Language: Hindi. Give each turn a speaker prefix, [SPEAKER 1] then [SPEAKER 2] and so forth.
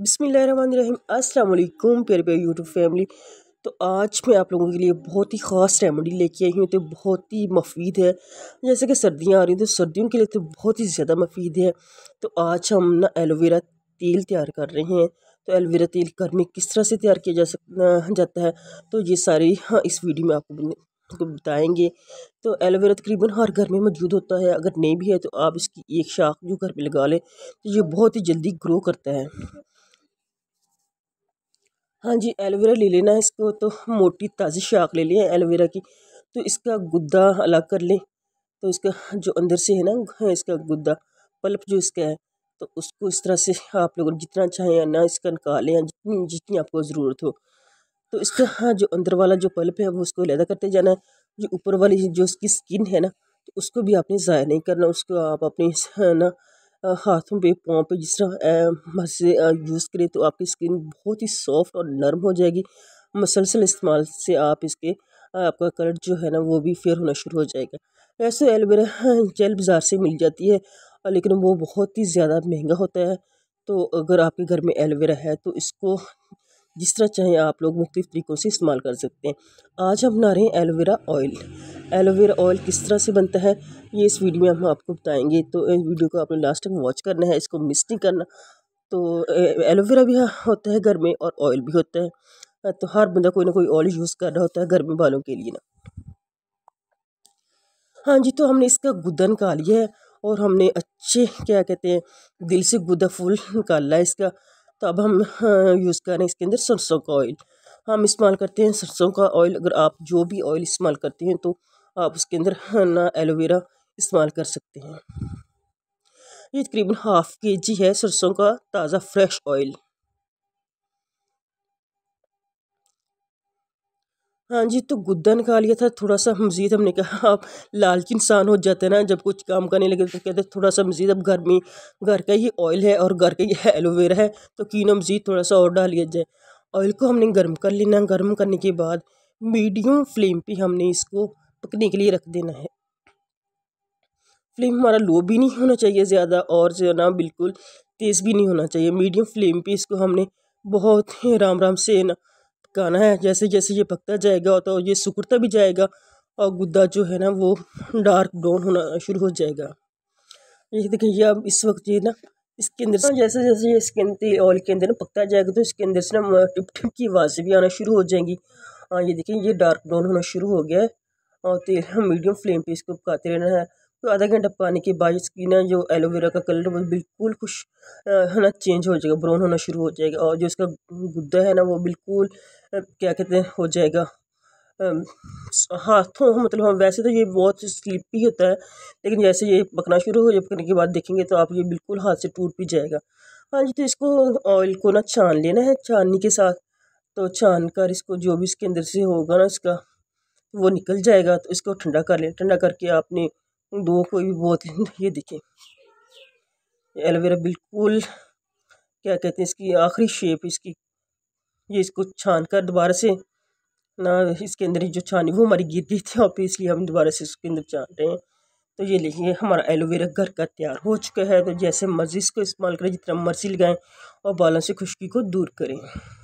[SPEAKER 1] बिसमीम असलकुम प्यारे प्यारे यूट्यूब फैमिली तो आज मैं आप लोगों के लिए बहुत ही ख़ास रेमेडी लेके आई हूँ तो बहुत ही मफीद है जैसे कि सर्दियाँ आ रही हैं तो सर्दियों के लिए तो बहुत ही ज़्यादा मफीद है तो आज हम ना एलोवेरा तेल तैयार कर रहे हैं तो एलोवेरा तेल घर में किस तरह से तैयार किया जा सकता जाता है तो ये सारी हाँ इस वीडियो में आपको तो बताएंगे तो एलोवेरा तकरीबन हर घर में मौजूद होता है अगर नहीं भी है तो आप इसकी एक शाख जो घर में लगा लें तो ये बहुत ही जल्दी ग्रो करता है हाँ जी एलोवेरा ले लेना इसको तो मोटी ताज़ी शाख ले लिया एलोवेरा की तो इसका गुद्दा अलग कर लें तो इसका जो अंदर से है ना इसका गुद्दा पल्प जो इसका है तो उसको इस तरह से आप लोग जितना चाहें ना इसका निकालें या जितनी जितनी आपको ज़रूरत हो तो इसका हाँ जो अंदर वाला जो पल्प है वो उसको लहदा करते जाना है जो ऊपर वाली जो इसकी स्किन है ना तो उसको भी आपने ज़ाया नहीं करना उसको आप अपनी ना हाथों पे पाँव पे जिस तरह मसे यूज़ करें तो आपकी स्किन बहुत ही सॉफ्ट और नरम हो जाएगी मसलसल इस्तेमाल से आप इसके आपका कलर जो है ना वो भी फेयर होना शुरू हो जाएगा वैसे एलोवेरा जेल बाज़ार से मिल जाती है लेकिन वो बहुत ही ज़्यादा महंगा होता है तो अगर आपके घर में एलोवेरा है तो इसको जिस तरह चाहें आप लोग मुख्तु तरीक़ों से इस्तेमाल कर सकते हैं आज हम बना रहे हैं एलोवेरा ऑयल एलोवेरा ऑयल किस तरह से बनता है ये इस वीडियो में हम आपको बताएंगे तो वीडियो को आपने लास्ट टाइम वॉच करना है इसको मिस नहीं करना तो एलोवेरा भी हाँ होता है घर में और ऑयल भी होता है तो हर बंदा कोई ना कोई ऑयल यूज़ कर रहा होता है घर में बालों के लिए ना हाँ जी तो हमने इसका गुदा निकाल लिया है और हमने अच्छे क्या कहते हैं दिल से गुदा फूल निकाला है इसका तो अब हम यूज़ हाँ, करें इसके अंदर सरसों का ऑयल हम इस्तेमाल करते हैं सरसों का ऑयल अगर आप जो भी ऑयल इस्तेमाल करते हैं तो आप उसके अंदर हाँ, ना एलोवेरा इस्तेमाल कर सकते हैं ये तकरीबन हाफ़ के जी है सरसों का ताज़ा फ्रेश ऑयल हाँ जी तो गुद्दा निकाल लिया था थोड़ा सा मज़ीद हमने कहा हाँ, आप लालच इंसान हो जाते हैं ना जब कुछ काम करने लगे तो कहते थोड़ा सा मज़ीद अब घर में घर का ही ऑयल है और घर का ही एलोवेरा है तो क्यों ना मज़ीद थोड़ा सा और डाल लिया जाए ऑयल को हमने गर्म कर लेना गर्म करने के बाद मीडियम फ्लेम पे हमने इसको पकने के लिए रख देना है फ्लेम हमारा लो भी नहीं होना चाहिए ज़्यादा और जो ना बिल्कुल तेज़ भी नहीं होना चाहिए मीडियम फ्लेम पर इसको हमने बहुत ही आराम आराम से ना इसका आना है जैसे जैसे ये पकता जाएगा तो ये सिकुड़ता भी जाएगा और गुद्दा जो है ना वो डार्क ब्राउन होना शुरू हो जाएगा ये देखिए ये अब इस वक्त ये ना इसके अंदर से जैसे जैसे ये इसके अंदर ऑयल के अंदर ना पकता जाएगा तो इसके अंदर से ना टिप टिप की आवाज़ें भी आना शुरू हो जाएंगी हाँ ये देखिए ये डार्क ब्राउन होना शुरू हो गया है और तेल मीडियम फ्लेम पे इसको पकाते रहना है तो आधा घंटा पानी के बाद स्किन ना जो एलोवेरा का कलर वो बिल्कुल खुश है ना चेंज हो जाएगा ब्राउन होना शुरू हो जाएगा और जो इसका गुद्दा है ना वो बिल्कुल क्या कहते हैं हो जाएगा हाथों मतलब हम हाँ, वैसे तो ये बहुत स्लिपी होता है लेकिन जैसे ये पकना शुरू हो जाए पकने के बाद देखेंगे तो आप ये बिल्कुल हाथ से टूट भी जाएगा हाँ जी तो इसको ऑयल को ना छान लेना है छाननी के साथ तो छान कर इसको जो भी इसके अंदर से होगा ना इसका वो निकल जाएगा तो इसको ठंडा कर लें ठंडा करके आपने दो कोई भी बहुत तो ये देखें एलोवेरा बिल्कुल क्या कहते हैं इसकी आखिरी शेप इसकी ये इसको छान कर दोबारा से ना इसके अंदर जो छानी वो हमारी गिर गई थी और फिर इसलिए हम दोबारा से इसके अंदर छान रहे हैं तो ये लिखिए हमारा एलोवेरा घर का तैयार हो चुका है तो जैसे मर्जी इसको इस्तेमाल करें जितना मर्जी लगाएं और बालों से खुश्की को दूर करें